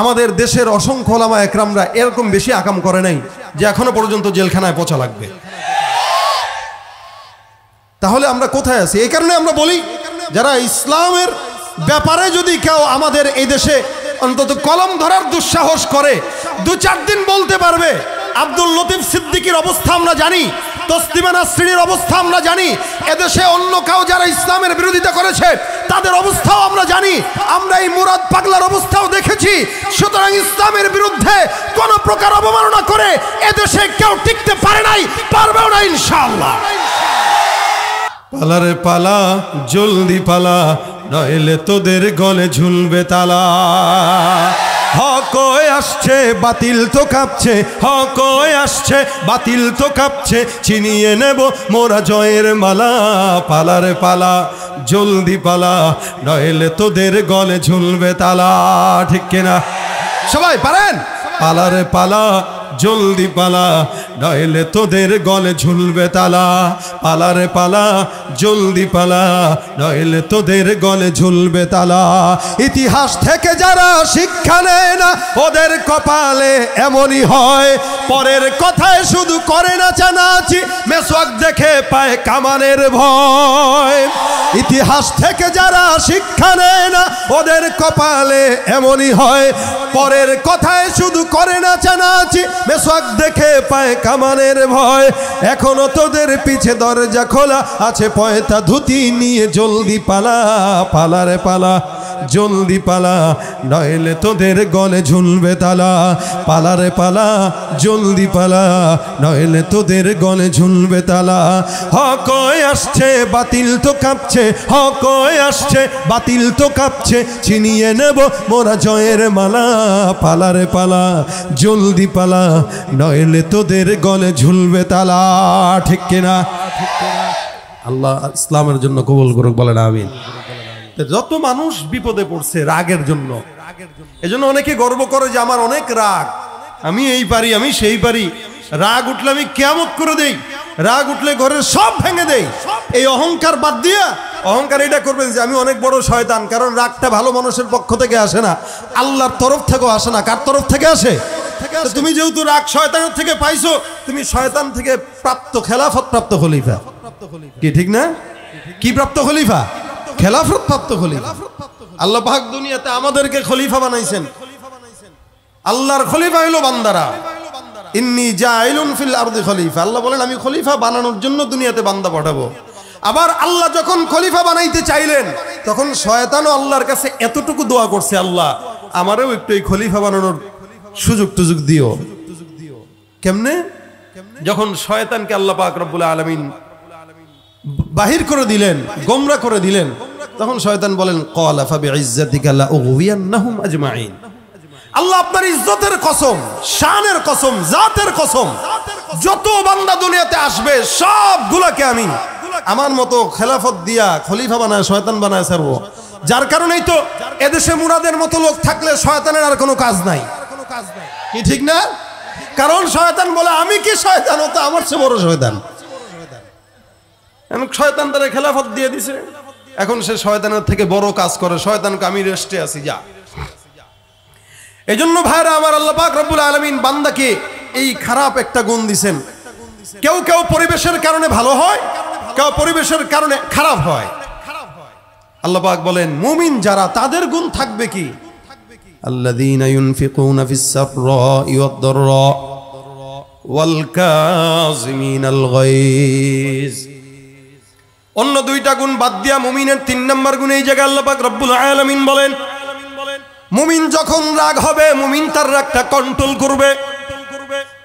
আমাদের দেশের অসংখ্য লামা একরামরা এরকম বেশি আকাম করে নাই যে এখনো পর্যন্ত জেলখানায় পচা লাগবে তাহলে আমরা কোথায় আছি এই কারণে আমরা বলি যারা ইসলামের ব্যাপারে যদি কেউ আমাদের এই দেশে অন্তত কলম ধরার দুঃসাহস করে দু চার দিন বলতে পারবে আব্দুল লতিফ সিদ্দিকির অবস্থা আমরা জানি দস্তিমানা শ্রেণীর অবস্থা আমরা জানি এদেশে অন্য কাউ যারা ইসলামের বিরোধিতা করেছে তাদের অবস্থাও আমরা জানি আমরা এই মুরাদ পাগলার অবস্থাও দেখেছি সুতরাং ইসলামের বিরুদ্ধে কোন প্রকার অবমাননা করে এদেশে কেউ টিকতে পারে নাই পারবেও না ইনশাআল্লাহ পালারে পালা জলদি পালা নইলে তোদের গলে ঝুলবে তালা হকয় আসছে বাতিল তো কাঁপছে হকয় আসছে বাতিল তো কাঁপছে চিনিয়ে নেব মোরা জয়ের মালা পালার পালা জলদি পালা নইলে তোদের গলে ঝুলবে তালা ঠিক কিনা সবাই পারেন পালারে পালা জলদি পালা নইলে তোদের গলে ঝুলবে তালা পালারে পালা জলদি পালা নইলে তোদের গলে ঝুলবে তালা ইতিহাস থেকে যারা শিক্ষা নেয় না ওদের কপালে এমনই হয় পরের কথায় শুধু করে না চানাচি মেসক দেখে পায় কামানের ভয় ইতিহাস থেকে যারা শিক্ষা নেয় না ওদের কপালে এমনই হয় পরের কথায় শুধু করে না চানাচি মেশাক দেখে পায় কামানের ভয় এখনো তোদের পিছে দরজা খোলা আছে পয়তা ধুতি নিয়ে জলদি পালা পালারে পালা জলদি পালা নইলে তোদের গলে ঝুলবে তালা পালারে পালা জলদি পালা নইলে তোদের গলে ঝুলবে তালা হকয় আসছে বাতিল তো কাঁপছে হকয় আসছে বাতিল তো কাঁপছে ছিনিয়ে নেব মোরা জয়ের মালা পালারে পালা জলদি পালা নইলে তোদের গলে ঝুলবে তালা ঠিক কিনা আল্লাহ ইসলামের জন্য কবুল করুক বলেন আমিন যত মানুষ বিপদে পড়ছে রাগের জন্য এজন্য অনেকে গর্ব করে যে আমার অনেক রাগ আমি এই পারি আমি সেই পারি রাগ উঠলে আমি কেমন করে দেই রাগ উঠলে ঘরের সব ভেঙে দেই এই অহংকার বাদ দিয়ে অহংকার এটা করবেন যে আমি অনেক বড় শয়তান কারণ রাগটা ভালো মানুষের পক্ষ থেকে আসে না আল্লাহর তরফ থেকেও আসে না কার তরফ থেকে আসে তুমি যেহেতু রাগ শয়তানের থেকে পাইছো তুমি শয়তান থেকে প্রাপ্ত খেলাফত প্রাপ্ত খলিফা কি ঠিক না কি প্রাপ্ত খলিফা খেলাফত প্রাপ্ত খলি আল্লাহ পাক দুনিয়াতে আমাদেরকে খলিফা বানাইছেন আল্লাহর খলিফা হইল বান্দারা ইন্নি জাইলুন ফিল খলিফা আল্লাহ বলেন আমি খলিফা বানানোর জন্য দুনিয়াতে বান্দা পাঠাবো আবার আল্লাহ যখন খলিফা বানাইতে চাইলেন তখন আল্লাহর কাছে এতটুকু দোয়া করছে আল্লাহ আমারও একটু এই খলিফা বানানোর সুযোগ টুযোগ দিও কেমনে যখন শয়তানকে আলমিন বাহির করে দিলেন গোমরা করে দিলেন তখন শয়তান বলেন কলা ফাবি আল্লাহ আপনার ইজ্জতের কসম শানের কসম জাতের কসম যত বান্দা দুনিয়াতে আসবে সবগুলাকে আমি আমার মতো খেলাফত দিয়া খলিফা বানায় শয়তান বানায় সারব যার কারণেই তো এদেশে মুরাদের মতো লোক থাকলে শয়তানের আর কোনো কাজ নাই কি ঠিক না কারণ শয়তান বলে আমি কি শয়তান ও তো আমার চেয়ে বড় শয়তান শয়তান তারা খেলাফত দিয়ে দিছে এখন সে শয়তানের থেকে বড় কাজ করে শয়তানকে আমি রেস্টে আছি যা এই জন্য ভাইরা আমার আল্লাহ পাক রব্বুল আলমিন বান্দাকে এই খারাপ একটা গুণ দিছেন কেউ কেউ পরিবেশের কারণে ভালো হয় কেউ পরিবেশের কারণে খারাপ হয় আল্লাহ পাক বলেন মুমিন যারা তাদের গুণ থাকবে কি الذين ينفقون في السراء والضراء والكاظمين الغيظ অন্য দুইটা গুণ বাদ দিয়া মুমিনের তিন নম্বর গুণ এই জায়গায় আল্লাপাক রব্বুল আলমিন বলেন মুমিন যখন রাগ হবে মুমিন তার রাগটা কন্ট্রোল করবে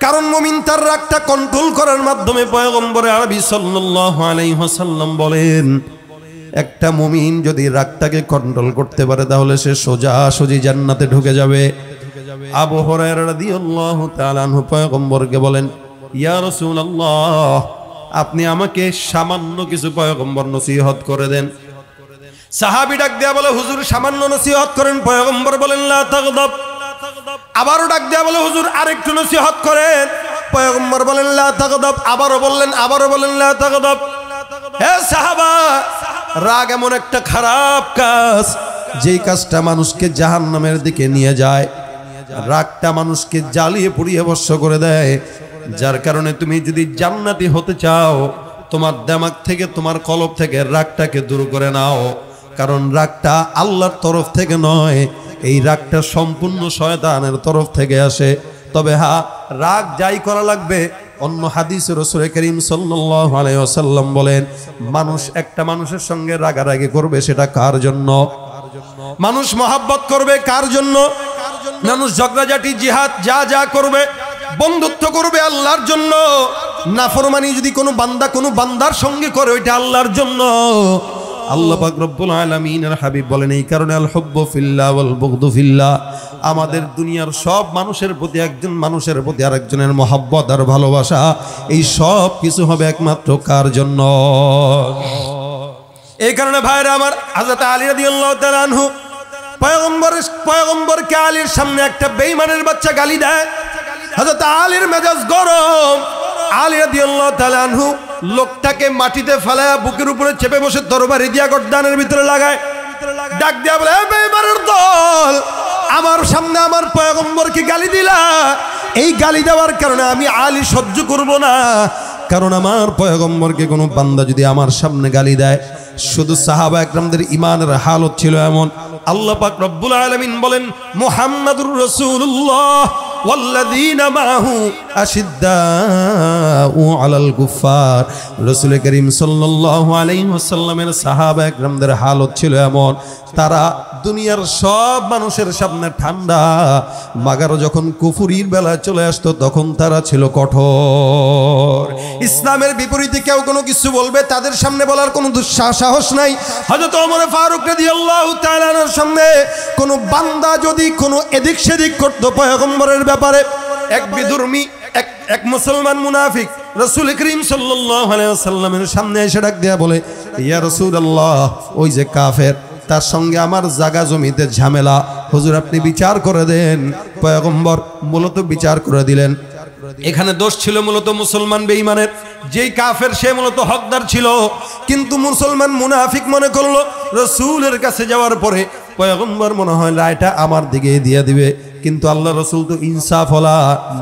কারণ মুমিন তার রাগটা কন্ট্রোল করার মাধ্যমে পয়গম্বরে আরবি সাল্লাসাল্লাম বলেন একটা মুমিন যদি রাগটাকে কন্ট্রোল করতে পারে তাহলে সে সোজা সোজি জান্নাতে ঢুকে যাবে আবহরাহ পয়গম্বরকে বলেন ইয়া সুন আল্লাহ আপনি আমাকে সামান্য কিছু পয়গম্বর নসিহত করে দেন সাহাবি ডাক দেয়া বলে হুজুর সামান্য নসিহত করেন পয়গম্বর বলেন আবারও ডাক দেয়া বলে হুজুর আরেকটু নসিহত করেন পয়গম্বর বলেন আবারও বললেন আবারও বলেন হে সাহাবা রাগ এমন একটা খারাপ কাজ যেই কাজটা মানুষকে জাহান্নামের দিকে নিয়ে যায় রাগটা মানুষকে জ্বালিয়ে পুড়িয়ে বর্ষ করে দেয় যার কারণে তুমি যদি জান্নাতি হতে চাও তোমার দেমাক থেকে তোমার কলব থেকে রাগটাকে দূর করে নাও কারণ রাগটা আল্লাহর তরফ থেকে নয় এই রাগটা সম্পূর্ণ শয়তানের তরফ থেকে আসে তবে হা রাগ যাই করা লাগবে অন্য হাদিস রসুল করিম সাল্লাম বলেন মানুষ একটা মানুষের সঙ্গে রাগারাগি করবে সেটা কার জন্য মানুষ মহাব্বত করবে কার জন্য মানুষ ঝগড়াঝাটি জিহাদ যা যা করবে বন্ধুত্ব করবে আল্লাহর জন্য নাফরমানি যদি কোনো বান্দা কোনো বান্দার সঙ্গে করে ওইটা আল্লাহর জন্য আল্লাহ পাক রব্বুল আর হাবিব বলেন এই কারণে আল হব্বু ফিল্লাহ ওয়াল বুগদু ফিল্লাহ আমাদের দুনিয়ার সব মানুষের প্রতি একজন মানুষের প্রতি আরেকজনের মহাব্বত আর ভালোবাসা এই সব কিছু হবে একমাত্র কার জন্য এই কারণে ভাইরা আমার হাজরত আলী রাদিয়াল্লাহু তাআলা আনহু পয়গম্বর পয়গম্বরকে আলীর সামনে একটা বেঈমানের বাচ্চা গালি দেয় হজরত আলীর মেজাজ গরম আলী রাদিয়াল্লাহু তাআলা আনহু লোকটাকে মাটিতে ফেলায় বুকের উপরে চেপে বসে তরবারি দিয়া গর্দানের ভিতরে লাগায় ডাক দিয়া বলে বেমারের দল আমার সামনে আমার পয়গম্বরকে গালি দিলা এই গালি দেওয়ার কারণে আমি আলী সহ্য করব না কারণ আমার পয়গম্বরকে কোনো বান্দা যদি আমার সামনে গালি দেয় শুধু সাহাবা একরামদের ইমানের হালত ছিল এমন আল্লাহ পাক রব্বুল আলামিন বলেন মুহাম্মাদুর রাসূলুল্লাহ والذين معه أشداء على الكفار رسول صلى الله عليه وسلم হালত ছিল এমন তারা দুনিয়ার সব মানুষের সামনে ঠান্ডা মাগার যখন কুফুরির বেলায় চলে আসতো তখন তারা ছিল কঠোর ইসলামের বিপরীতে কেউ কোনো কিছু বলবে তাদের সামনে বলার কোনো দুঃসাহস নাই হজরত ওমর ফারুক রাদিয়াল্লাহু সামনে কোনো বান্দা যদি কোনো এদিক সেদিক করতো পয়গম্বরের ব্যাপারে এক বিধর্মী এক এক মুসলমান মুনাফিক রসুল করিম সাল্লামের সামনে এসে ডাক দেয়া বলে ইয়া রসুল আল্লাহ ওই যে কাফের তার সঙ্গে আমার জাগা জমিতে ঝামেলা হুজুর আপনি বিচার করে দেন পয়গম্বর মূলত বিচার করে দিলেন এখানে দোষ ছিল মূলত মুসলমান বেঈমানের যেই কাফের সে মূলত হকদার ছিল কিন্তু মুসলমান মুনাফিক মনে করলো রসুলের কাছে যাওয়ার পরে পয়গম্বর মনে হয় রায়টা আমার দিকে দিয়ে দিবে কিন্তু আল্লাহ রসুল তো ইনসাফ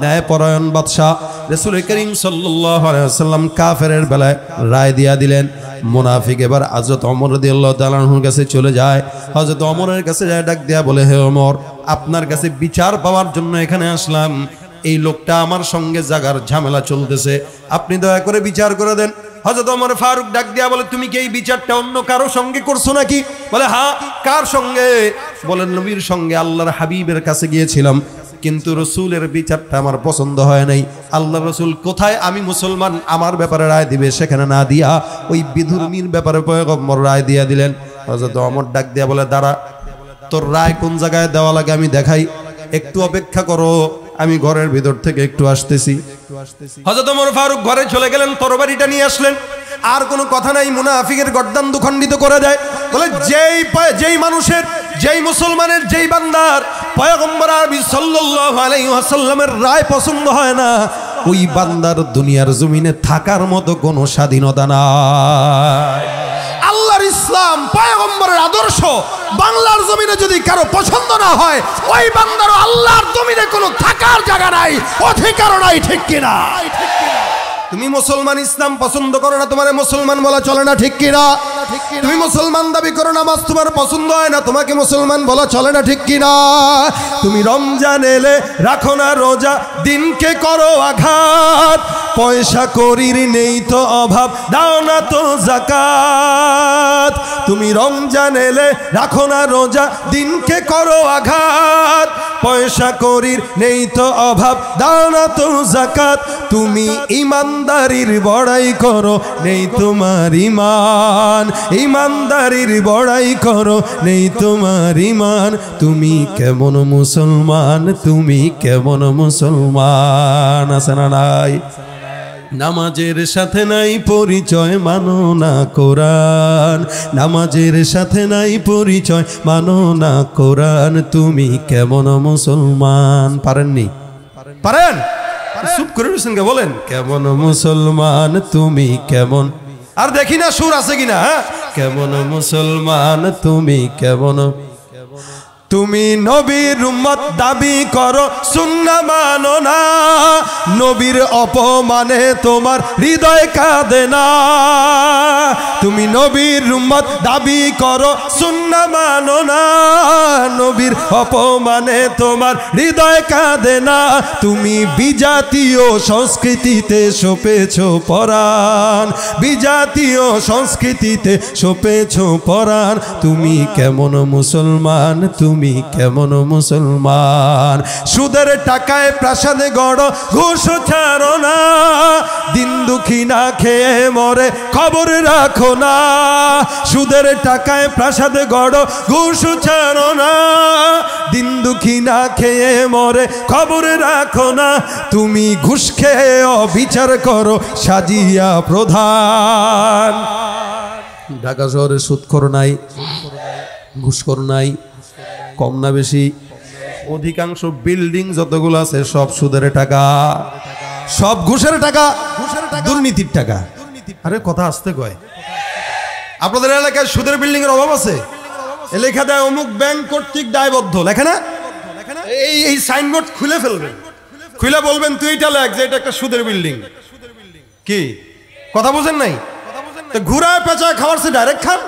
ন্যায় পরায়ণ বাদশাহ রসুল করিম সাল্লাম কাফের বেলায় রায় দিয়া দিলেন মুনাফিক এবার হজরত অমর রদি কাছে চলে যায় হজরত অমরের কাছে যায় ডাক দেয়া বলে হে অমর আপনার কাছে বিচার পাওয়ার জন্য এখানে আসলাম এই লোকটা আমার সঙ্গে জাগার ঝামেলা চলতেছে আপনি দয়া করে বিচার করে দেন হজরত ওমর ফারুক ডাক দিয়া বলে তুমি কি এই বিচারটা অন্য কারো সঙ্গে করছো নাকি বলে হ্যাঁ কার সঙ্গে বলেন নবীর সঙ্গে আল্লাহর হাবিবের কাছে গিয়েছিলাম কিন্তু রসুলের বিচারটা আমার পছন্দ হয় নাই আল্লাহ রসুল কোথায় আমি মুসলমান আমার ব্যাপারে রায় দিবে সেখানে না দিয়া ওই বিধুর্মীর ব্যাপারে পয়গম্বর রায় দিয়া দিলেন হজরত অমর ডাক দিয়া বলে দাঁড়া তোর রায় কোন জায়গায় দেওয়া লাগে আমি দেখাই একটু অপেক্ষা করো আমি ঘরের ভিতর থেকে একটু আসতেছি হজরত ওমর ফারুক ঘরে চলে গেলেন তরবারিটা নিয়ে আসলেন আর কোনো কথা নাই মুনাফিকের গর্দান দুখণ্ডিত করা যায় বলে যেই যেই মানুষের যেই মুসলমানের যেই বান্দার পয়গম্বর আবি সাল্লাল্লাহু আলাইহি ওয়াসাল্লামের রায় পছন্দ হয় না ওই বান্দার দুনিয়ার জমিনে থাকার মতো কোনো স্বাধীনতা নাই ইসলাম পায়গম্বরের আদর্শ বাংলার জমিনে যদি কারো পছন্দ না হয় ওই বাংলার আল্লাহর জমিনে কোনো থাকার জায়গা নাই অধিকার নাই ঠিক কিনা তুমি মুসলমান ইসলাম পছন্দ করো না তোমার মুসলমান বলা চলে না ঠিক কিনা তুমি মুসলমান দাবি করো না মাস তোমার পছন্দ হয় না তোমাকে মুসলমান বলা চলে না ঠিক কিনা তুমি রমজান এলে রাখো না রোজা দিনকে করো আঘাত পয়সা করির নেই তো অভাব দাও না তো জাকাত তুমি রমজান এলে রাখো না রোজা দিনকে করো আঘাত পয়সা করির নেই তো অভাব দাও না তো জাকাত তুমি ইমানদারির বড়াই করো নেই তোমার ইমান ইমানদারির বড়াই করো নেই তোমার ইমান তুমি কেমন মুসলমান তুমি কেমন মুসলমান আছে না নাই নামাজের সাথে নাই পরিচয় মানো না কোরআন নামাজের সাথে নাই পরিচয় মানো না কোরআন তুমি কেমন মুসলমান পারেননি পারেন চুপ করে কে বলেন কেমন মুসলমান তুমি কেমন আর দেখি না সুর আছে কিনা হ্যাঁ কেমন মুসলমান তুমি কেমন তুমি নবীর রুম্মত দাবি করো সুন্না মানো না নবীর অপমানে তোমার হৃদয় কাঁদে না তুমি নবীর রুম্মত দাবি করো সুন্না মানো না নবীর অপমানে তোমার হৃদয় কাঁদে না তুমি বিজাতীয় সংস্কৃতিতে শোপেছ পরাণ বিজাতীয় সংস্কৃতিতে শোপেছ পরাণ তুমি কেমন মুসলমান তুমি আমি কেমন মুসলমান সুদের টাকায় প্রাসাদে গড় ঘুষ ছাড় না দিন দুঃখী না খেয়ে মরে খবর রাখো না সুদের টাকায় প্রাসাদে গড় ঘুষ ছাড় না দিন দুঃখী না খেয়ে মরে খবর রাখো না তুমি ঘুষ খেয়ে অবিচার করো সাজিয়া প্রধান ঢাকা শহরে সুৎখর নাই ঘুষখর নাই কম না বেশি অধিকাংশ বিল্ডিং যতগুলো আছে সব সুদের টাকা সব ঘুষের টাকা দুর্নীতির টাকা আরে কথা আসতে কয় আপনাদের এলাকায় সুদের বিল্ডিং এর অভাব আছে লেখা দেয় অমুক ব্যাংক কর্তৃক দায়বদ্ধ লেখা না এই এই সাইনবোর্ড খুলে ফেলবে খুলে বলবেন তুই এটা লেখ যে এটা একটা সুদের বিল্ডিং কি কথা বোঝেন নাই ঘুরায় পেঁচায় খাওয়ার সে ডাইরেক্ট খান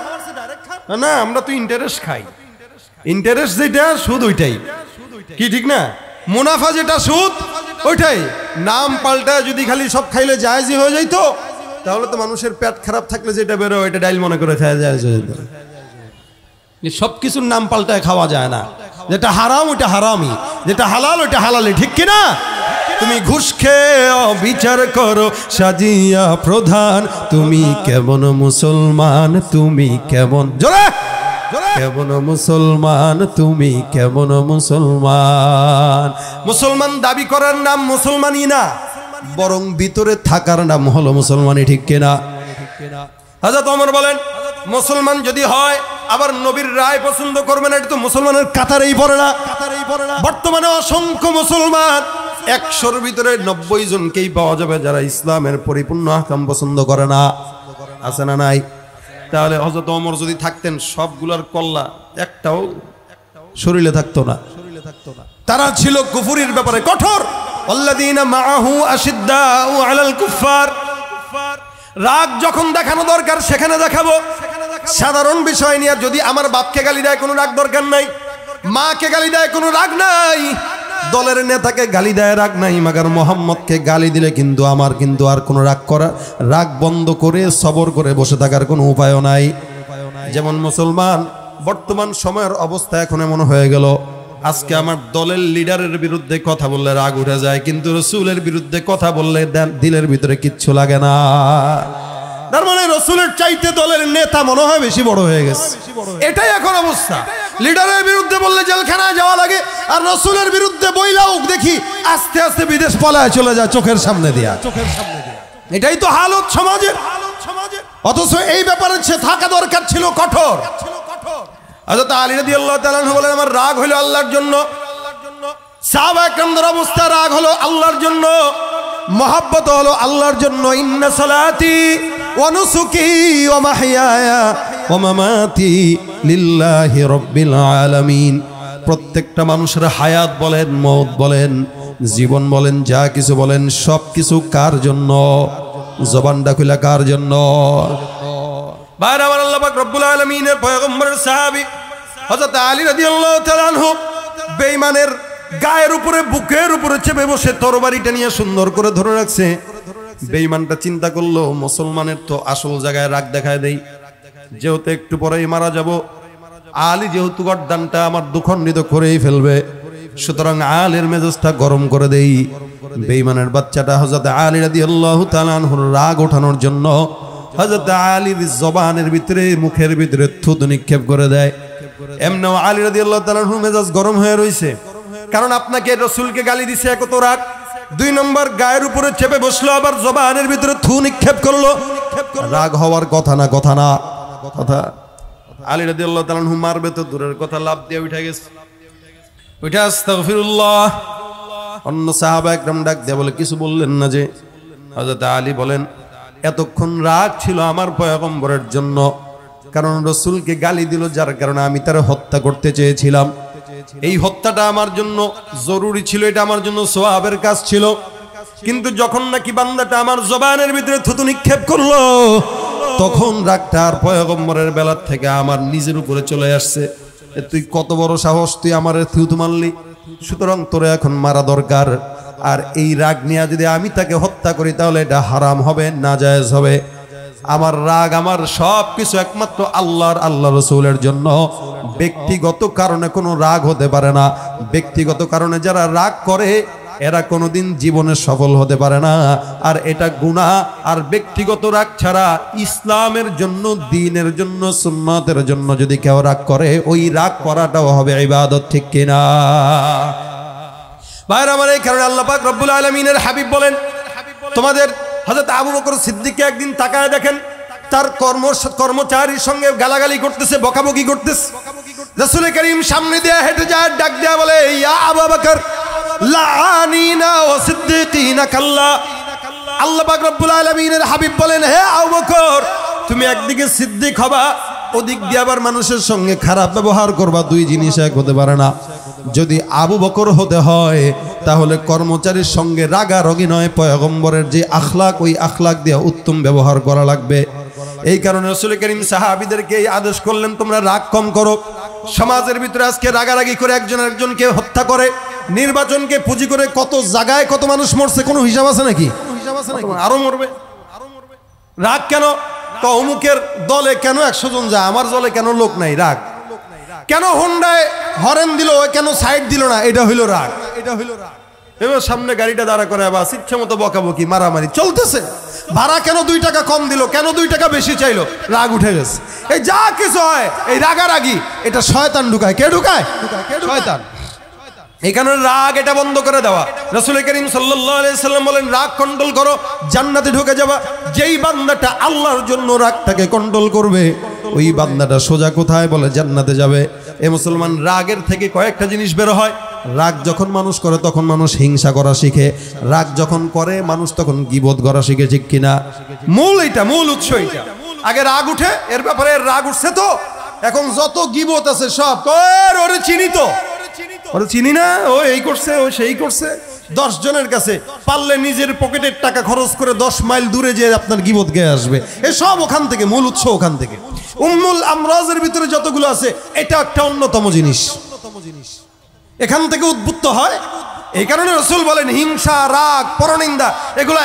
না আমরা তো ইন্টারেস্ট খাই ইন্টারেস্ট যেটা সুদ ওইটাই কি ঠিক না মুনাফা যেটা সুদ ওইটাই নাম পাল্টায় যদি খালি সব খাইলে জায়জি হয়ে যাইতো তাহলে তো মানুষের পেট খারাপ থাকলে যেটা বেরোয় ওইটা ডাইল মনে করে খাওয়া যায় সব কিছুর নাম পাল্টায় খাওয়া যায় না যেটা হারাম ওইটা হারামই যেটা হালাল ওইটা হালালি ঠিক কিনা তুমি ঘুষ খেয়ে বিচার করো সাজিয়া প্রধান তুমি কেমন মুসলমান তুমি কেমন জোরে কেমন মুসলমান তুমি কেমন মুসলমান মুসলমান দাবি করার নাম মুসলমানই না বরং ভিতরে থাকার নাম হলো মুসলমানই ঠিক কিনা হাজরত ওমর বলেন মুসলমান যদি হয় আবার নবীর রায় পছন্দ করবে না এটা তো মুসলমানের কাতারেই পড়ে না বর্তমানে অসংখ্য মুসলমান একশোর ভিতরে নব্বই জনকেই পাওয়া যাবে যারা ইসলামের পরিপূর্ণ আহকাম পছন্দ করে না আছে না নাই তাহলে হজরত অমর যদি থাকতেন সবগুলার কল্লা একটাও শরীরে থাকতো না তারা ছিল কুফুরির ব্যাপারে কঠোর রাগ যখন দেখানো দরকার সেখানে দেখাবো সাধারণ বিষয় নিয়ে যদি আমার বাপকে গালি দেয় কোনো রাগ দরকার নাই মাকে গালি দেয় কোনো রাগ নাই দলের নেতাকে গালি দেয় রাগ নাই মাগার মোহাম্মদকে গালি দিলে কিন্তু আমার কিন্তু আর কোনো রাগ করা রাগ বন্ধ করে সবর করে বসে থাকার কোনো উপায়ও নাই যেমন মুসলমান বর্তমান সময়ের অবস্থা এখন এমন হয়ে গেল আজকে আমার দলের লিডারের বিরুদ্ধে কথা বললে রাগ উঠে যায় কিন্তু রসুলের বিরুদ্ধে কথা বললে দিলের ভিতরে কিচ্ছু লাগে না তার মানে রসুলের চাইতে দলের নেতা মনে হয় বেশি বড় হয়ে গেছে এটাই এখন অবস্থা লিডারের বিরুদ্ধে বললে জেলখানায় যাওয়া লাগে আর রসুলের বিরুদ্ধে বইলাও দেখি আস্তে আস্তে বিদেশ পালায় চলে যায় চোখের সামনে দিয়া চোখের সামনে দিয়া এটাই তো হালত সমাজের অথচ এই ব্যাপারে সে থাকা দরকার ছিল কঠোর অর্থাৎ আচ্ছা, আলী রদি আল্লাহ বলেন আমার রাগ হলো আল্লাহর জন্য সাহাবা একরামদের অবস্থা রাগ হলো আল্লাহর জন্য মহাব্বত হলো আল্লাহর জন্য ইন্না সালাতি অনুসুকি ও মাহিয়া ওমামাতি লিল্লাহি রব্বিল আলামিন প্রত্যেকটা মানুষের হায়াত বলেন মত বলেন জীবন বলেন যা কিছু বলেন সব কিছু কার জন্য জবানটা খুলা কার জন্য বাইরে আমার আল্লাহ পাক রব্বুল আলামিনের পয়গম্বরের সাহাবী হযরত আলী রাদিয়াল্লাহু তাআলা আনহু বেঈমানের গায়ের উপরে বুকের উপরে চেপে বসে তরবারিটা নিয়ে সুন্দর করে ধরে রাখছে বেঈমানটা চিন্তা করলো মুসলমানের তো আসল জায়গায় রাগ দেখায় দেয় যেহেতু একটু পরেই মারা যাব আলী যেহেতু গরদানটা আমার দুখণ্ডিত করেই ফেলবে সুতরাং আলের মেজাজটা গরম করে দেই বেইমানের বাচ্চাটা হজরত আলী রাদি আল্লাহ তালানহুর রাগ ওঠানোর জন্য হজরত আলীর জবানের ভিতরে মুখের ভিতরে থুত নিক্ষেপ করে দেয় এমনও আলী রাদি আল্লাহ তালানহুর মেজাজ গরম হয়ে রয়েছে কারণ আপনাকে রসুলকে গালি দিছে তো রাগ দুই নম্বর গায়ের উপরে চেপে বসলো আবার জবানের ভিতরে থু নিক্ষেপ করলো রাগ হওয়ার কথা না কথা না কথা আলী রাদি আল্লাহ তালানহু মারবে তো দূরের কথা লাভ দিয়ে উঠে গেছে উঠে আস্তাগফিরুল্লাহ অন্য সাহাবা একদম ডাক দিয়ে বলে কিছু বললেন না যে হযরত আলী বলেন এতক্ষণ রাগ ছিল আমার পয়গম্বরের জন্য কারণ রসুলকে গালি দিল যার কারণে আমি তার হত্যা করতে চেয়েছিলাম এই হত্যাটা আমার জন্য জরুরি ছিল এটা আমার জন্য সোহাবের কাজ ছিল কিন্তু যখন নাকি বান্দাটা আমার জবানের ভিতরে থুতু নিক্ষেপ করলো তখন রাগটা আর পয়গম্বরের বেলার থেকে আমার নিজের উপরে চলে আসছে তুই কত বড় সাহস তুই আমার থিউত মারলি সুতরাং তোর এখন মারা দরকার আর এই রাগ নিয়ে যদি আমি তাকে হত্যা করি তাহলে এটা হারাম হবে না জায়জ হবে আমার রাগ আমার সব কিছু একমাত্র আল্লাহর আল্লাহ রসুলের জন্য ব্যক্তিগত কারণে কোনো রাগ হতে পারে না ব্যক্তিগত কারণে যারা রাগ করে এরা কোনোদিন জীবনে সফল হতে পারে না আর এটা গুণা আর ব্যক্তিগত রাগ ছাড়া ইসলামের জন্য দিনের জন্য সুন্নতের জন্য যদি কেউ রাগ করে ওই রাগ করাটাও হবে ইবাদত ঠিক কিনা ভাইয়ের আমার এই কারণে আল্লাপাক রব্বুল আলমিনের হাবিব বলেন তোমাদের হজরত আবু বকর সিদ্দিককে একদিন তাকায় দেখেন তার কর্ম কর্মচারীর সঙ্গে গালাগালি করতেছে বকাবকি করতেছে রসুল করিম সামনে দেয়া হেঁটে যায় ডাক দেয়া বলে ইয়া আবু বকর লানিনা ও সিদ্দিকিনা কাল্লা আল্লাহ পাক রব্বুল আলামিনের হাবিব বলেন হে আবু বকর তুমি একদিকে সিদ্দিক হবা ওদিক দিয়ে আবার মানুষের সঙ্গে খারাপ ব্যবহার করবা দুই জিনিস এক হতে পারে না যদি আবু বকর হতে হয় তাহলে কর্মচারীর সঙ্গে রাগারগি নয় পয়গম্বরের যে আখলাক ওই আখলাক দিয়ে উত্তম ব্যবহার করা লাগবে এই কারণে রসুল করিম সাহাবিদেরকে এই আদেশ করলেন তোমরা রাগ কম করো সমাজের ভিতরে আজকে রাগারাগি করে একজন একজনকে হত্যা করে নির্বাচনকে পুঁজি করে কত জায়গায় কত মানুষ মরছে কোনো হিসাব আছে নাকি আরো মরবে রাগ কেন অমুকের দলে কেন একশো জন যায় আমার দলে কেন লোক নাই রাগ কেন হন্ডায় হরেন দিল কেন সাইড দিল না এটা হইল রাগ এটা হইল রাগ এবার সামনে গাড়িটা দাঁড়া করে আবার ইচ্ছে মতো বকাবকি মারামারি চলতেছে ভাড়া কেন দুই টাকা কম দিল কেন দুই টাকা বেশি চাইলো রাগ উঠে গেছে এই যা কিছু হয় এই রাগারাগি এটা শয়তান ঢুকায় কে ঢুকায় কে ঢুকায় এখানে রাগ এটা বন্ধ করে দেওয়া রসুল করিম সাল্লাম বলেন রাগ কন্ট্রোল করো জান্নাতে ঢুকে যাওয়া যেই বান্দাটা আল্লাহর জন্য রাগটাকে কন্ট্রোল করবে ওই বান্দাটা সোজা কোথায় বলে জান্নাতে যাবে এ মুসলমান রাগের থেকে কয়েকটা জিনিস বের হয় রাগ যখন মানুষ করে তখন মানুষ হিংসা করা শিখে রাগ যখন করে মানুষ তখন গিবোধ করা শিখে ঠিক কিনা মূল এটা মূল উৎস এটা আগে রাগ উঠে এর ব্যাপারে রাগ উঠছে তো এখন যত গিবত আছে সব তোর ওরে চিনি না ও এই করছে ও সেই করছে দশ জনের কাছে পারলে নিজের পকেটের টাকা খরচ করে দশ মাইল দূরে যেয়ে আপনার গিবত গেয়ে আসবে এ সব ওখান থেকে মূল উৎস ওখান থেকে উম্মুল আমরাজের ভিতরে যতগুলো আছে এটা একটা অন্যতম জিনিস এখান থেকে উদ্বুদ্ধ হয় এই কারণে রসুল বলেন হিংসা রাগ পরনিন্দা এগুলা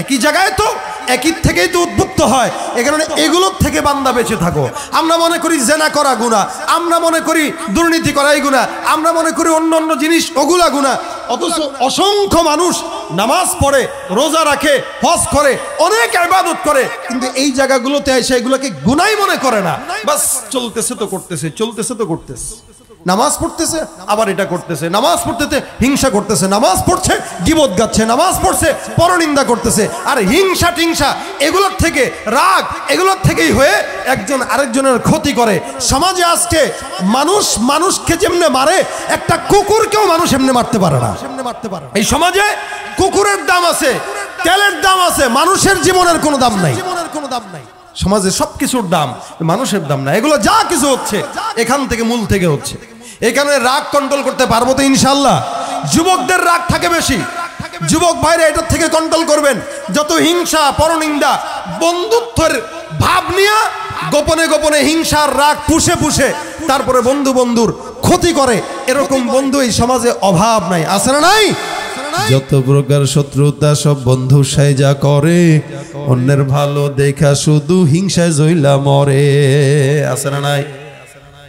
একই জায়গায় তো একই থেকেই তো উদ্বুদ্ধ হয় এ কারণে এগুলোর থেকে বান্দা বেঁচে থাকো আমরা মনে করি জেনা করা গুণা আমরা মনে করি দুর্নীতি করাই গুণা আমরা মনে করি অন্য অন্য জিনিস ওগুলা গুণা অথচ অসংখ্য মানুষ নামাজ পড়ে রোজা রাখে হজ করে অনেক আবাদত করে কিন্তু এই জায়গাগুলোতে এসে এগুলোকে গুনাই মনে করে না বাস চলতেছে তো করতেছে চলতেছে তো করতেছে নামাজ পড়তেছে আবার এটা করতেছে নামাজ পড়তেছে হিংসা করতেছে নামাজ পড়ছে গিবত গাচ্ছে নামাজ পড়ছে পরনিন্দা করতেছে আর হিংসা টিংসা এগুলোর থেকে রাগ এগুলোর থেকেই হয়ে একজন আরেকজনের ক্ষতি করে সমাজে আজকে মানুষ মানুষকে যেমনে মারে একটা কুকুরকেও মানুষ এমনি মারতে পারে না মারতে পারে এই সমাজে কুকুরের দাম আছে তেলের দাম আছে মানুষের জীবনের কোনো দাম নাই জীবনের কোনো দাম নাই সমাজে সব কিছুর দাম মানুষের দাম না এগুলো যা কিছু হচ্ছে এখান থেকে মূল থেকে হচ্ছে এই কারণে রাগ কন্ট্রোল করতে পারবো তো ইনশাল্লাহ যুবকদের রাগ থাকে বেশি যুবক ভাইরা এটার থেকে কন্ট্রোল করবেন যত হিংসা পরনিন্দা বন্ধুত্বের ভাব নিয়ে গোপনে গোপনে হিংসার রাগ পুষে পুষে তারপরে বন্ধু বন্ধুর ক্ষতি করে এরকম বন্ধু এই সমাজে অভাব নাই আছে না নাই যত প্রকার শত্রুতা সব বন্ধু সাইজা করে অন্যের ভালো দেখা শুধু হিংসায় জইলা মরে আছে না নাই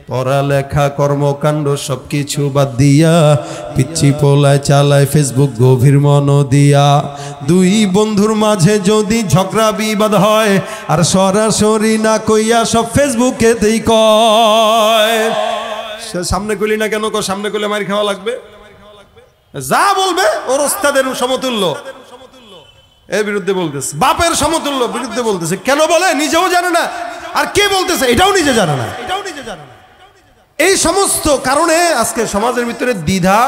পড়ালেখা কর্মকাণ্ড সব কিছু বাদ দিয়া পিচ্ছি পোলায় চালায় ফেসবুক গভীর মন দিয়া দুই বন্ধুর মাঝে যদি ঝগড়া বিবাদ হয় আর সরাসরি না কইয়া সব দেই কয় সামনে কইলি না কেন সামনে কইলে মারি খাওয়া লাগবে যা বলবে ওর ওস্তাদের সমতুল্য এর বিরুদ্ধে বলতেছে বাপের সমতুল্য বিরুদ্ধে বলতেছে কেন বলে নিজেও জানে না আর কে বলতেছে এটাও নিজে জানে না এটাও নিজে জানে না এই সমস্ত কারণে আজকে সমাজের ভিতরে দ্বিধা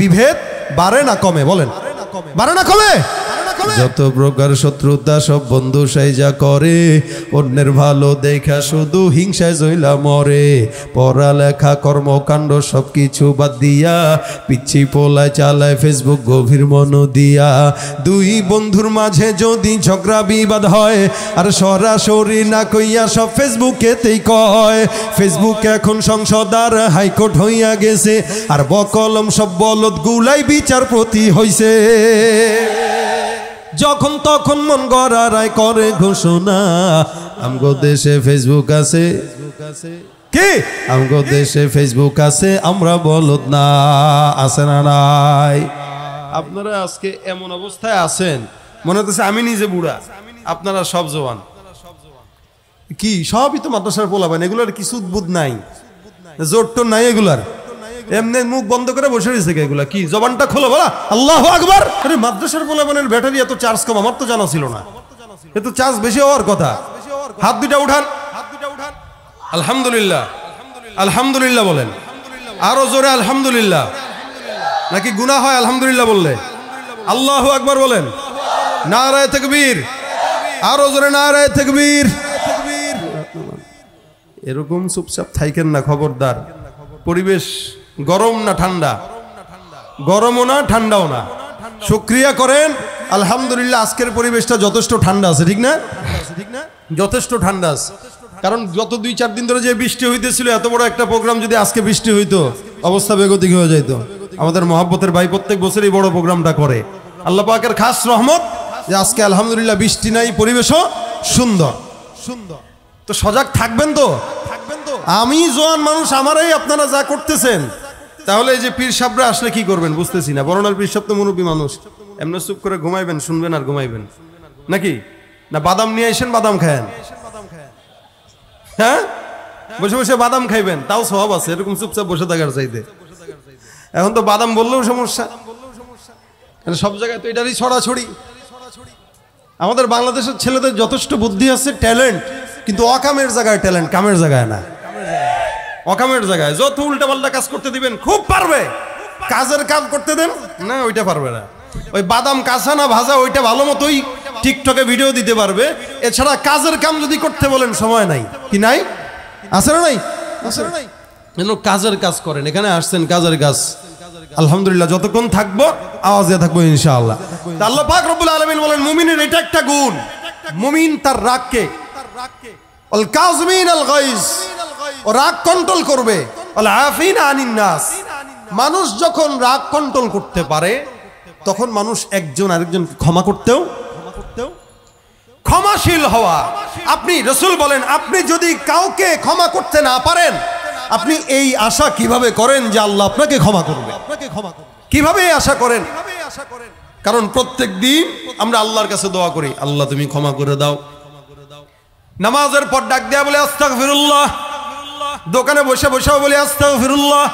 বিভেদ বাড়ে না কমে বলেন বাড়ে না কমে যত প্রকার শত্রুতা সব বন্ধু সাইজা করে অন্যের ভালো দেখা শুধু হিংসায় জইলা মরে পড়ালেখা কর্মকাণ্ড সব কিছু বাদ দিয়া পিচ্ছি পোলায় চালায় ফেসবুক গভীর মন দিয়া দুই বন্ধুর মাঝে যদি ঝগড়া বিবাদ হয় আর সরাসরি না কইয়া সব ফেসবুকেতেই কয় ফেসবুক এখন সংসদ আর হাইকোর্ট হইয়া গেছে আর বকলম সব বলদ গুলাই বিচারপতি হইছে যখন তখন মন গড়ারায় করে ঘোষণা আমগো দেশে ফেসবুক আছে কি আমগো দেশে ফেসবুক আছে আমরা বলত না আছে না নাই আপনারা আজকে এমন অবস্থায় আছেন মনে হচ্ছে আমি নিজে বুড়া আপনারা সব জওয়ান কি সবই তো মাদ্রাসার পোলাবেন এগুলোর কিছু উদ্বুদ নাই জোর টোর নাই এগুলার এমনি মুখ বন্ধ করে বসে রয়েছে এগুলা কি জবানটা খোলো বলা আল্লাহ আকবার আরে মাদ্রাসার মানে ব্যাটারি এত চার্জ কম আমার তো জানা ছিল না এ তো চার্জ বেশি হওয়ার কথা হাত দুইটা উঠান হাত দুইটা উঠান আলহামদুলিল্লাহ আলহামদুলিল্লাহ বলেন আরো জোরে আলহামদুলিল্লাহ নাকি গুণা হয় আলহামদুলিল্লাহ বললে আল্লাহ আকবার বলেন না রায় তেকবীর আরো জোরে না রায় তেকবীর এরকম চুপচাপ থাইকেন না খবরদার পরিবেশ গরম না ঠান্ডা গরমও না ঠান্ডাও না সক্রিয়া করেন আলহামদুলিল্লাহ আজকের পরিবেশটা যথেষ্ট ঠান্ডা আছে ঠিক না ঠিক না যথেষ্ট ঠান্ডা আছে কারণ যত দুই চার দিন ধরে যে বৃষ্টি হইতেছিল এত বড় একটা প্রোগ্রাম যদি আজকে বৃষ্টি হইতো অবস্থা বেগতিক হয়ে যাইত আমাদের মহাব্বতের ভাই প্রত্যেক বছরই বড় প্রোগ্রামটা করে আল্লাহ পাকের খাস রহমত যে আজকে আলহামদুলিল্লাহ বৃষ্টি নাই পরিবেশও সুন্দর সুন্দর তো সজাগ থাকবেন তো থাকবেন তো আমি জোয়ান মানুষ আমারাই আপনারা যা করতেছেন তাহলে এই যে পীর সাবরা আসলে কি করবেন বুঝতেছি না বরণাল পীর সাপ তো মুরব্বী মানুষ এমনি চুপ করে ঘুমাইবেন শুনবেন আর ঘুমাইবেন নাকি না বাদাম নিয়ে আসেন বাদাম খায়েন হ্যাঁ বসে বসে বাদাম খাইবেন তাও স্বভাব আছে এরকম চুপচাপ বসে থাকার চাইতে এখন তো বাদাম বললেও সমস্যা সব জায়গায় তো এটারই ছড়াছড়ি আমাদের বাংলাদেশের ছেলেদের যথেষ্ট বুদ্ধি আছে ট্যালেন্ট কিন্তু অকামের জায়গায় ট্যালেন্ট কামের জায়গায় না অকামের জায়গায় যত উল্টা পাল্টা কাজ করতে দিবেন খুব পারবে কাজের কাজ করতে দেন না ওইটা পারবে না ওই বাদাম কাঁচা না ভাজা ওইটা ভালো মতোই টিকটকে ভিডিও দিতে পারবে এছাড়া কাজের কাম যদি করতে বলেন সময় নাই কি নাই আছে না নাই আছে না নাই কাজের কাজ করেন এখানে আসছেন কাজের কাজ আলহামদুলিল্লাহ যতক্ষণ থাকবো আওয়াজে থাকবো ইনশাআল্লাহ আল্লাহ পাক রব্বুল আলামিন বলেন মুমিনের এটা একটা গুণ মুমিন তার রাগকে তার রাগকে আল কাজমিন আল গাইজ ও রাগ কন্ট্রোল করবে মানুষ যখন রাগ কন্ট্রোল করতে পারে তখন মানুষ একজন আরেকজন ক্ষমা করতেও ক্ষমাশীল হওয়া আপনি রসুল বলেন আপনি যদি কাউকে ক্ষমা করতে না পারেন আপনি এই আশা কিভাবে করেন যে আল্লাহ আপনাকে ক্ষমা করবে আপনাকে ক্ষমা কিভাবে আশা করেন কারণ প্রত্যেক দিন আমরা আল্লাহর কাছে দোয়া করি আল্লাহ তুমি ক্ষমা করে দাও নামাজের পর ডাক দেয়া বলে আস্তাক ফিরুল্লাহ দোকানে বসে বসে বলি আস্তা ফিরুল্লাহ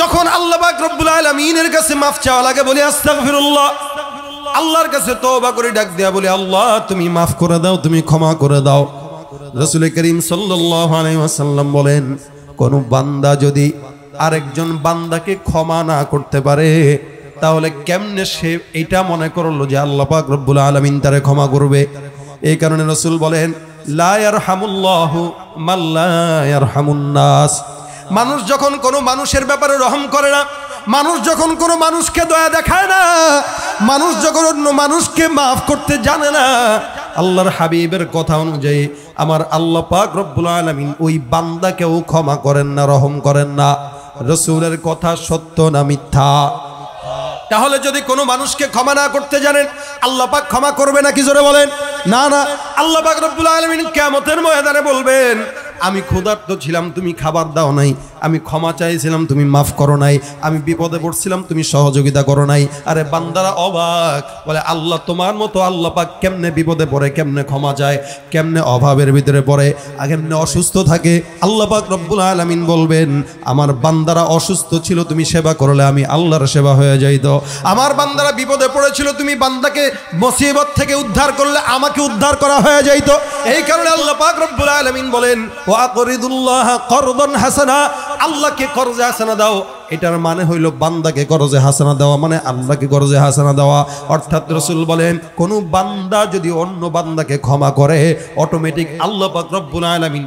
যখন আল্লাহ পাক রব্বুল আলমিনের কাছে মাফ চাওয়া লাগে বলি আস্তা ফিরুল্লাহ আল্লাহর কাছে বা করে ডাক দেয়া বলি আল্লাহ তুমি মাফ করে দাও তুমি ক্ষমা করে দাও রসুল করিম সাল্লাম বলেন কোন বান্দা যদি আরেকজন বান্দাকে ক্ষমা না করতে পারে তাহলে কেমনে সে এটা মনে করলো যে আল্লাপাক রব্বুল আলমিন তারে ক্ষমা করবে এই কারণে রসুল বলেন নাস মানুষ যখন কোনো মানুষের ব্যাপারে রহম করে না মানুষ যখন কোনো মানুষকে দয়া দেখায় না মানুষ যখন অন্য মানুষকে মাফ করতে জানে না আল্লাহর হাবিবের কথা অনুযায়ী আমার আল্লাহ পাক রব্বুল আলমিন ওই বান্দাকেও ক্ষমা করেন না রহম করেন না রসুলের কথা সত্য না মিথ্যা তাহলে যদি কোনো মানুষকে ক্ষমা না করতে জানেন আল্লাপাক ক্ষমা করবে নাকি জোরে বলেন না না আল্লাপাক রব্বুল আলমিন কেমতের ময়দানে বলবেন আমি ক্ষুধার্ত ছিলাম তুমি খাবার দাও নাই আমি ক্ষমা চাইছিলাম তুমি মাফ করো নাই আমি বিপদে পড়ছিলাম তুমি সহযোগিতা করো নাই আরে বান্দারা অবাক বলে আল্লাহ তোমার মতো আল্লাহ পাক কেমনে বিপদে পড়ে কেমনে ক্ষমা যায় কেমনে অভাবের ভিতরে পড়ে কেমনে অসুস্থ থাকে আল্লাহ পাক রব্বুল আলমিন বলবেন আমার বান্দারা অসুস্থ ছিল তুমি সেবা করলে আমি আল্লাহর সেবা হয়ে যাইত আমার বান্দারা বিপদে পড়েছিল তুমি বান্দাকে মসিবত থেকে উদ্ধার করলে আমাকে উদ্ধার করা হয়ে যাইত এই কারণে আল্লাহ পাক রব্বুল আলমিন বলেন ও আল্লাহকে করজে হাসানা দাও এটার মানে হইল বান্দাকে করজে হাসানা দেওয়া মানে আল্লাহকে করজে হাসানা দেওয়া অর্থাৎ রসুল বলেন বান্দা যদি অন্য বান্দাকে ক্ষমা করে অটোমেটিক আল্লাহ পাক রব্বুল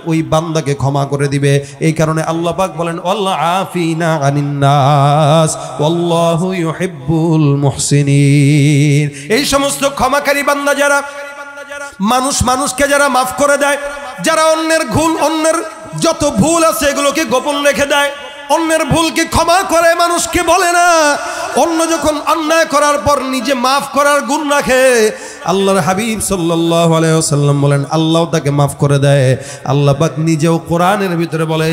ওই বান্দাকে ক্ষমা করে দিবে এই কারণে আল্লাহ পাক বলেন আল্লাহ আফিনা আনিন্নাস আল্লাহ ইউহিব্বুল মুহসিনিন এই সমস্ত ক্ষমাকারী বান্দা যারা মানুষ মানুষকে যারা মাফ করে দেয় যারা অন্যের ভুল অন্যের যত ভুল আছে এগুলোকে গোপন রেখে দেয় অন্যের ভুলকে ক্ষমা করে মানুষকে বলে না অন্য যখন অন্যায় করার পর নিজে মাফ করার গুণ রাখে আল্লাহর হাবিব সাল্লাহ আলাইসাল্লাম বলেন আল্লাহ তাকে মাফ করে দেয় আল্লাহবাক নিজেও কোরআনের ভিতরে বলে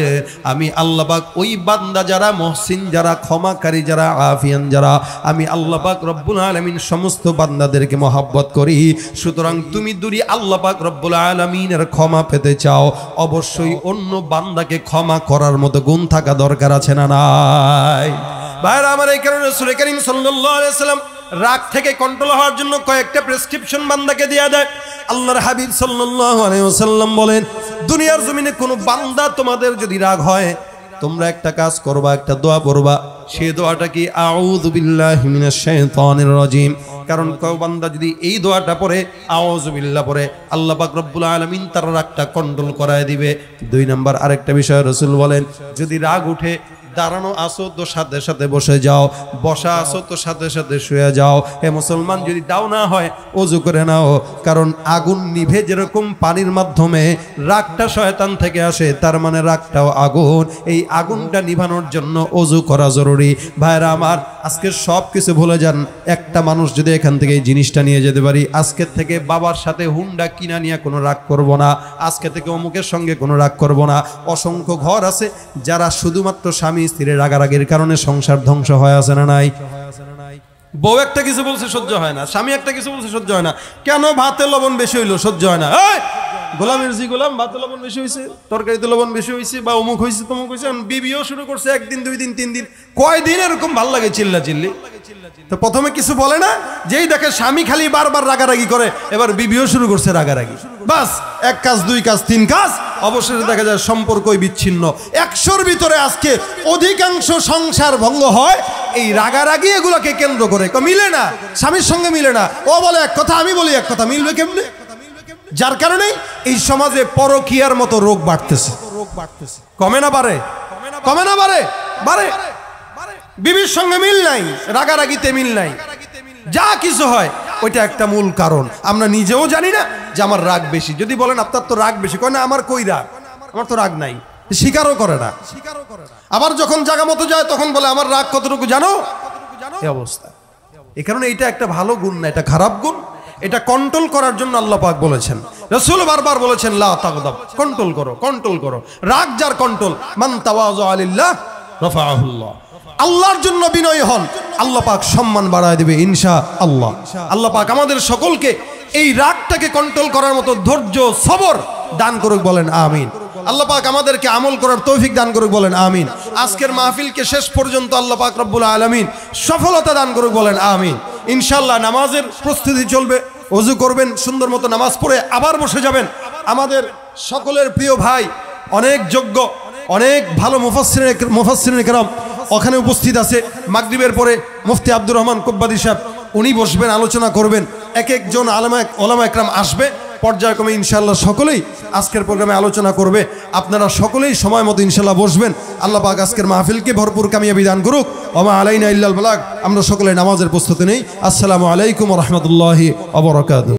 আমি আল্লাহবাক ওই বান্দা যারা মহসিন যারা ক্ষমাকারী যারা আফিয়ান যারা আমি আল্লাহবাক রব্বুল আলমিন সমস্ত বান্দাদেরকে মহাব্বত করি সুতরাং তুমি দূরি আল্লাহবাক রব্বুল আলমিনের ক্ষমা পেতে চাও অবশ্যই অন্য বান্দাকে ক্ষমা করার মতো গুণ থাকা দরকার আছে না নাই ভাইরা আমার এই কারণে সুরে করিম সাল্লাম রাগ থেকে কন্ট্রোল হওয়ার জন্য কয়েকটা প্রেসক্রিপশন বান্দাকে দেওয়া দেয় আল্লাহর হাবিব সাল্লাম বলেন দুনিয়ার জমিনে কোনো বান্দা তোমাদের যদি রাগ হয় তোমরা একটা কাজ করবা একটা দোয়া পড়বা সে দোয়াটা কি রাজিম কারণ কেউ বান্দা যদি এই দোয়াটা পরে আওয়াজবিল্লা পরে আল্লাহ বাকরবুল আলমিন তার রাগটা কন্ট্রোল করায় দিবে দুই নাম্বার আরেকটা বিষয় রসুল বলেন যদি রাগ উঠে দাঁড়ানো আসো তো সাথে সাথে বসে যাও বসা আসো তো সাথে সাথে শুয়ে যাও হে মুসলমান যদি দাও না হয় অজু করে নাও কারণ আগুন নিভে যেরকম পানির মাধ্যমে রাগটা শয়তান থেকে আসে তার মানে রাগটাও আগুন এই আগুনটা নিভানোর জন্য অজু করা জরুরি ভাইরা আমার আজকে সব কিছু ভুলে যান একটা মানুষ যদি এখান থেকে এই জিনিসটা নিয়ে যেতে পারি আজকের থেকে বাবার সাথে হুন্ডা কিনা নিয়ে কোনো রাগ করব না আজকে থেকে অমুকের সঙ্গে কোনো রাগ করব না অসংখ্য ঘর আছে যারা শুধুমাত্র স্বামী স্বামী স্ত্রীর রাগারাগির কারণে সংসার ধ্বংস হয় আছে না নাই বউ একটা কিছু বলছে সহ্য হয় না স্বামী একটা কিছু বলছে সহ্য হয় না কেন ভাতের লবণ বেশি হইলো সহ্য হয় না গোলামের জি গোলাম ভাতে লবণ বেশি হয়েছে তরকারিতে লবণ বেশি হয়েছে বা অমুক হয়েছে তমুক হয়েছে বিবিও শুরু করছে একদিন দুই দিন তিন দিন কয়দিন এরকম ভাল লাগে চিল্লা চিল্লি তো প্রথমে কিছু বলে না যেই দেখে স্বামী খালি বারবার রাগারাগি করে এবার বিবিও শুরু করছে রাগারাগি বাস এক কাজ দুই কাজ তিন কাজ অবশেষে দেখা যায় সম্পর্কই বিচ্ছিন্ন একশোর ভিতরে আজকে অধিকাংশ সংসার ভঙ্গ হয় এই রাগারাগি এগুলোকে কেন্দ্র করে মিলে না স্বামীর সঙ্গে মিলে না ও বলে এক কথা আমি বলি এক কথা মিলবে কেমনি যার কারণে এই সমাজে পরকিয়ার মতো রোগ বাড়তেছে রোগ বাড়তেছে কমে না পারে কমে না পারে বাড়ে বিবির সঙ্গে মিল নাই রাগারাগিতে মিল নাই যা কিছু হয় ওইটা একটা মূল কারণ আমরা নিজেও জানি না যে আমার রাগ বেশি যদি বলেন আপনার তো রাগ বেশি কয় না আমার কই রাগ আমার তো রাগ নাই স্বীকারও করে না স্বীকারও করে না আবার যখন জায়গা মতো যায় তখন বলে আমার রাগ কতটুকু জানো এই অবস্থা এ কারণে এটা একটা ভালো গুণ না এটা খারাপ গুণ এটা কন্ট্রোল করার জন্য আল্লাহ পাক বলেছেন রসুল বারবার বলেছেন লা তাকদাব কন্ট্রোল করো কন্ট্রোল করো রাগ যার কন্ট্রোল মান তাওয়াজু আলিল্লাহ রাফাআহুল্লাহ আল্লাহর জন্য বিনয় হন আল্লাহ পাক সম্মান বাড়ায় দিবে ইনশা আল্লাহ আল্লাহ পাক আমাদের সকলকে এই রাগটাকে কন্ট্রোল করার মতো ধৈর্য সবর দান করুক বলেন আমিন আল্লাহ পাক আমাদেরকে আমল করার তৌফিক দান করুক বলেন আমিন আজকের মাহফিলকে শেষ পর্যন্ত আল্লাহ পাক রব্বুল আলমিন সফলতা দান করুক বলেন আমিন ইনশাল্লাহ নামাজের প্রস্তুতি চলবে অজু করবেন সুন্দর মতো নামাজ পড়ে আবার বসে যাবেন আমাদের সকলের প্রিয় ভাই অনেক যোগ্য অনেক ভালো মুফাসিন মুফাসিন কেরাম ওখানে উপস্থিত আছে মাগরীবের পরে মুফতি আব্দুর রহমান কোব্বাদি সাহেব উনি বসবেন আলোচনা করবেন এক একজন আলামা ওলামা একরাম আসবে পর্যায়ক্রমে ইনশাল্লাহ সকলেই আজকের প্রোগ্রামে আলোচনা করবে আপনারা সকলেই সময় মতো ইনশাল্লাহ বসবেন আল্লাহ পাক আজকের মাহফিলকে ভরপুর কামিয়া বিধান করুক ওমা আলাইনা ইল্লাল বালাক আমরা সকলে নামাজের প্রস্তুতি নেই আসসালামু আলাইকুম রহমতুল্লাহি অবরকাত